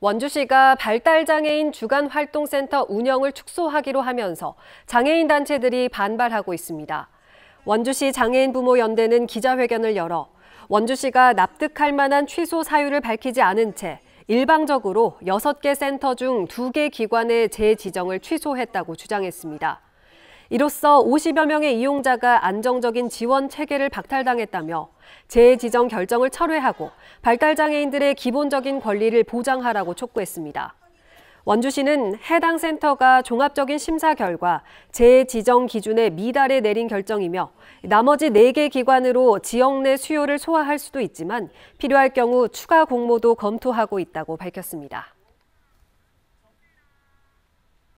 원주시가 발달장애인 주간활동센터 운영을 축소하기로 하면서 장애인 단체들이 반발하고 있습니다. 원주시 장애인 부모 연대는 기자회견을 열어 원주시가 납득할 만한 취소 사유를 밝히지 않은 채 일방적으로 6개 센터 중 2개 기관의 재지정을 취소했다고 주장했습니다. 이로써 50여 명의 이용자가 안정적인 지원 체계를 박탈당했다며 재지정 결정을 철회하고 발달장애인들의 기본적인 권리를 보장하라고 촉구했습니다. 원주시는 해당 센터가 종합적인 심사 결과 재지정 기준에 미달에 내린 결정이며 나머지 4개 기관으로 지역 내 수요를 소화할 수도 있지만 필요할 경우 추가 공모도 검토하고 있다고 밝혔습니다.